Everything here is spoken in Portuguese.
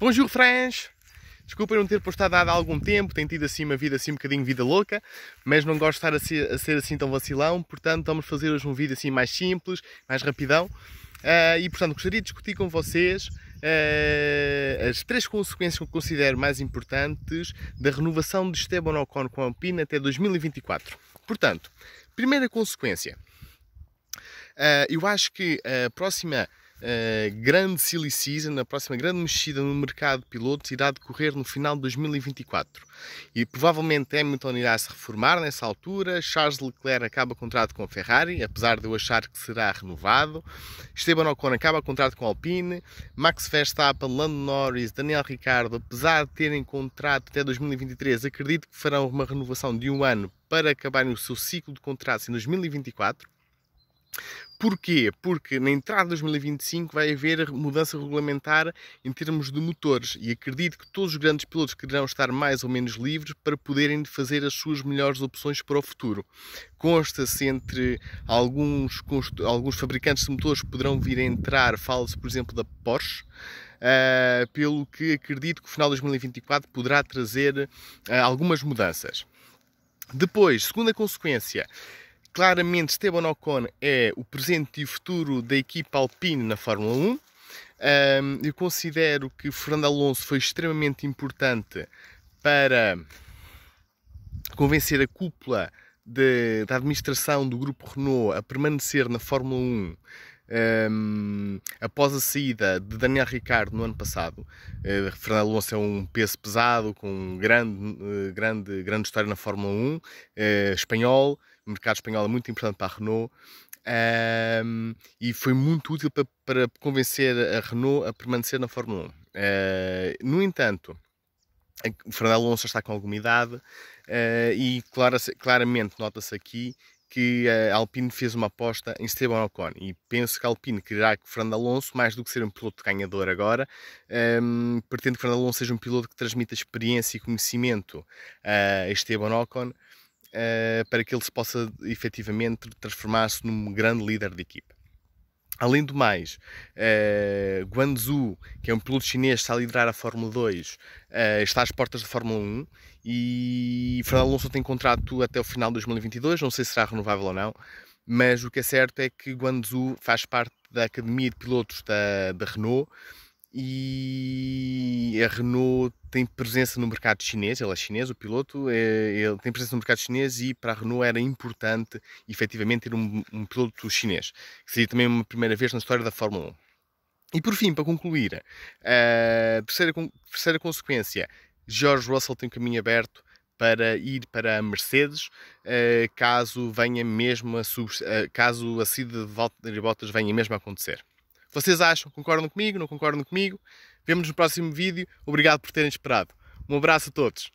Bonjour France! Desculpem não ter postado há algum tempo, tenho tido assim uma vida assim um bocadinho vida louca, mas não gosto de estar a ser, a ser assim tão vacilão, portanto vamos fazer hoje um vídeo assim mais simples, mais rapidão. Uh, e portanto gostaria de discutir com vocês uh, as três consequências que eu considero mais importantes da renovação de Esteban Ocon com a Alpine até 2024. Portanto, primeira consequência, uh, eu acho que a próxima eh, grande silly season, a próxima grande mexida no mercado de pilotos irá decorrer no final de 2024. E provavelmente Hamilton irá se reformar nessa altura, Charles Leclerc acaba contrato com a Ferrari, apesar de eu achar que será renovado, Esteban Ocon acaba contrato com a Alpine, Max Verstappen, Lando Norris, Daniel Ricciardo, apesar de terem contrato até 2023, acredito que farão uma renovação de um ano para acabarem o seu ciclo de contratos em 2024. Porquê? Porque na entrada de 2025 vai haver mudança regulamentar em termos de motores e acredito que todos os grandes pilotos quererão estar mais ou menos livres para poderem fazer as suas melhores opções para o futuro. Consta-se entre alguns, alguns fabricantes de motores que poderão vir a entrar, fala-se por exemplo da Porsche, uh, pelo que acredito que o final de 2024 poderá trazer uh, algumas mudanças. Depois, segunda consequência, claramente Esteban Ocon é o presente e o futuro da equipa Alpine na Fórmula 1. Um, eu considero que Fernando Alonso foi extremamente importante para convencer a cúpula de, da administração do grupo Renault a permanecer na Fórmula 1 um, após a saída de Daniel Ricardo no ano passado, uh, Fernando Alonso é um peso pesado, com grande, uh, grande, grande história na Fórmula 1, uh, eh, espanhol, o mercado espanhol é muito importante para a Renault. Um, e foi muito útil para, para, convencer a Renault a permanecer na Fórmula 1. Uh, no entanto, Fernando Alonso está com alguma idade uh, e clara, claramente nota-se aqui que a Alpine fez uma aposta em Esteban Ocon e penso que a Alpine quererá que Fernando Alonso, mais do que ser um piloto ganhador agora, um, pretende que Fernando Alonso seja um piloto que transmita experiência e conhecimento a Esteban Ocon uh, para que ele se possa efetivamente transformar-se num grande líder de equipa. Além do mais, uh, que é um piloto chinês que está a liderar a Fórmula 2, uh, eh, está às portas da Fórmula 1 e Fernando Alonso tem contrato até o final de 2022, não sei se será renovável ou não, mas o que é certo é que Guanzhou faz parte da Academia de Pilotos da, da Renault e a Renault tem presença no mercado chinês, ele é chinês, o piloto, eh, ele tem presença no mercado chinês e para a Renault era importante efetivamente ter um, um piloto chinês, que seria também uma primeira vez na história da Fórmula 1. E por fim, para concluir, a eh, terceira, terceira consequência, George Russell tem um caminho aberto para ir para a Mercedes, eh, caso venha mesmo a, caso a saída de Valtteri Bottas venha mesmo a acontecer. Vocês acham? Concordam comigo? Não concordam comigo? Vemo-nos no próximo vídeo. Obrigado por terem esperado. Um abraço a todos.